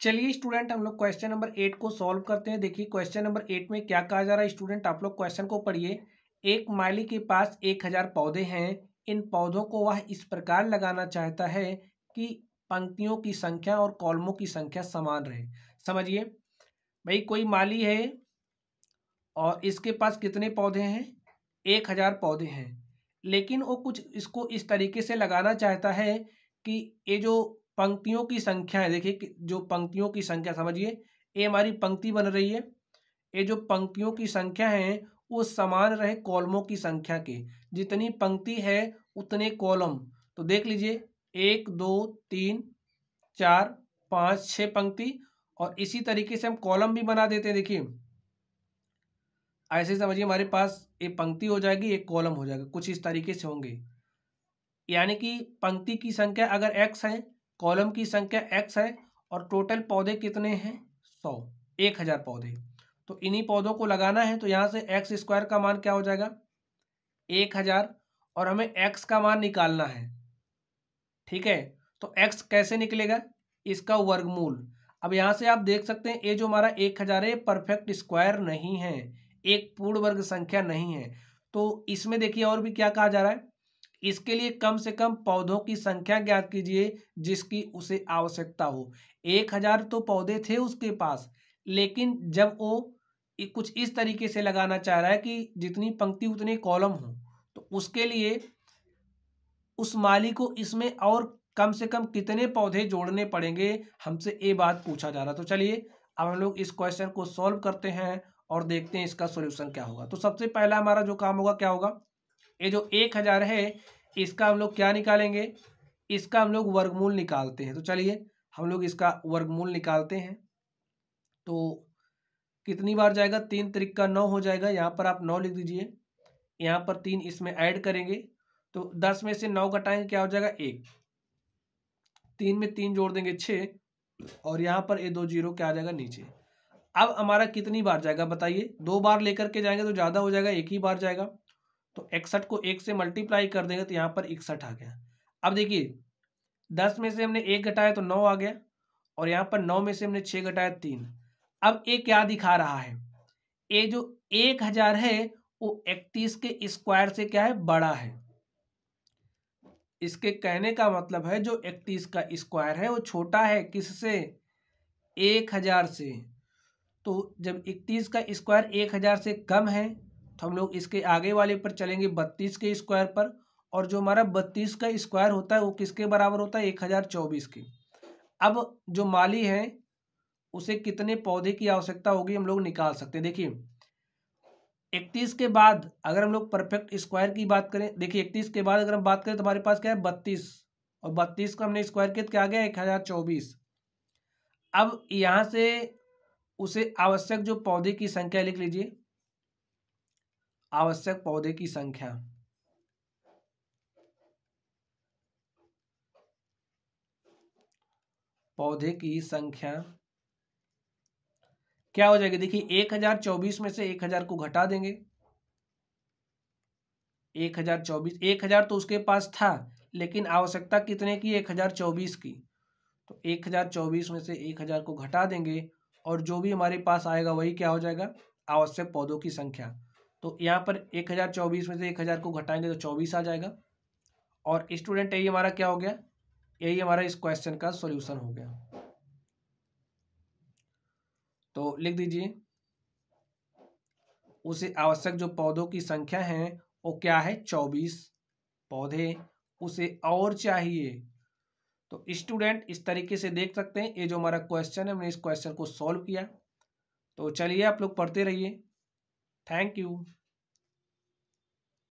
चलिए स्टूडेंट हम लोग क्वेश्चन नंबर एट को सॉल्व करते हैं देखिए क्वेश्चन नंबर एट में क्या कहा जा रहा है स्टूडेंट आप लोग क्वेश्चन को पढ़िए एक माली के पास एक हजार पौधे हैं इन पौधों को वह इस प्रकार लगाना चाहता है कि पंक्तियों की संख्या और कॉलमों की संख्या समान रहे समझिए भाई कोई माली है और इसके पास कितने पौधे हैं एक हजार पौधे हैं लेकिन वो कुछ इसको इस तरीके से लगाना चाहता है कि ये जो पंक्तियों की संख्या है देखिए जो पंक्तियों की संख्या समझिए ये हमारी पंक्ति बन रही है ये जो पंक्तियों की संख्या है वो समान रहे कॉलमों की संख्या के जितनी पंक्ति है उतने कॉलम तो देख लीजिए एक दो तीन चार पाँच छः पंक्ति और इसी तरीके से हम कॉलम भी बना देते हैं देखिए ऐसे समझिए हमारे पास एक पंक्ति हो जाएगी एक कॉलम हो जाएगा कुछ इस तरीके से होंगे यानी कि पंक्ति की संख्या अगर एक्स है कॉलम की संख्या एक्स है और टोटल पौधे कितने हैं सौ एक हज़ार पौधे तो इन्हीं पौधों को लगाना है तो यहाँ से एक्स स्क्वायर का मान क्या हो जाएगा एक हज़ार और हमें एक्स का मान निकालना है ठीक है तो एक्स कैसे निकलेगा इसका वर्गमूल अब यहाँ से आप देख सकते हैं ये जो हमारा एक हज़ार है परफेक्ट स्क्वायर नहीं है एक पूर्ण वर्ग संख्या नहीं है तो इसमें देखिए और भी क्या कहा जा रहा है इसके लिए कम से कम पौधों की संख्या ज्ञात कीजिए जिसकी उसे आवश्यकता हो एक हजार तो पौधे थे उसके पास लेकिन जब वो कुछ इस तरीके से लगाना चाह रहा है कि जितनी पंक्ति उतने कॉलम हो तो उसके लिए उस माली को इसमें और कम से कम कितने पौधे जोड़ने पड़ेंगे हमसे ये बात पूछा जा रहा तो चलिए अब हम लोग इस क्वेश्चन को सॉल्व करते हैं और देखते हैं इसका सोल्यूशन क्या होगा तो सबसे पहला हमारा जो काम होगा क्या होगा ये जो एक हज़ार है इसका हम लोग क्या निकालेंगे इसका हम लोग वर्गमूल निकालते हैं तो चलिए हम लोग इसका वर्गमूल निकालते हैं तो कितनी बार जाएगा तीन तरीक का नौ हो जाएगा यहाँ पर आप नौ लिख दीजिए यहाँ पर तीन इसमें ऐड करेंगे तो दस में से नौ घटाएंगे क्या हो जाएगा एक तीन में तीन जोड़ देंगे छः और यहाँ पर ये दो जीरो क्या आ जाएगा नीचे अब हमारा कितनी बार जाएगा बताइए दो बार लेकर के जाएंगे तो ज़्यादा हो जाएगा एक ही बार जाएगा तो इकसठ को एक से मल्टीप्लाई कर देंगे तो यहाँ पर इकसठ आ गया अब देखिए दस में से हमने एक घटाया तो नौ आ गया और यहाँ पर नौ में से हमने छः घटाया तीन अब ये क्या दिखा रहा है ये जो एक हज़ार है वो इकतीस के स्क्वायर से क्या है बड़ा है इसके कहने का मतलब है जो इकतीस का स्क्वायर है वो छोटा है किस से एक हज़ार से तो जब इकतीस का स्क्वायर एक हज़ार से कम है तो हम लोग इसके आगे वाले पर चलेंगे बत्तीस के स्क्वायर पर और जो हमारा बत्तीस का स्क्वायर होता है वो किसके बराबर होता है एक हज़ार चौबीस के अब जो माली है उसे कितने पौधे की आवश्यकता होगी हम लोग निकाल सकते हैं देखिए इकतीस के बाद अगर हम लोग परफेक्ट स्क्वायर की बात करें देखिए इकतीस के बाद अगर हम बात करें तो हमारे पास क्या है बत्तीस और बत्तीस का हमने स्क्वायर किया तो क्या आ गया एक हज़ार चौबीस अब यहाँ से उसे आवश्यक जो पौधे की संख्या लिख लीजिए आवश्यक पौधे की संख्या पौधे की संख्या क्या हो जाएगी देखिए एक हजार चौबीस में से एक हजार को घटा देंगे एक हजार चौबीस एक हजार तो उसके पास था लेकिन आवश्यकता कितने की एक हजार चौबीस की तो एक हजार चौबीस में से एक हजार को घटा देंगे और जो भी हमारे पास आएगा वही क्या हो जाएगा आवश्यक पौधों की संख्या तो यहाँ पर एक हज़ार चौबीस में से एक हज़ार को घटाएंगे तो चौबीस आ जाएगा और स्टूडेंट यही हमारा क्या हो गया यही हमारा इस क्वेश्चन का सॉल्यूशन हो गया तो लिख दीजिए उसे आवश्यक जो पौधों की संख्या है वो क्या है चौबीस पौधे उसे और चाहिए तो स्टूडेंट इस तरीके से देख सकते हैं ये जो हमारा क्वेश्चन है हमने इस क्वेश्चन को सॉल्व किया तो चलिए आप लोग पढ़ते रहिए Thank you.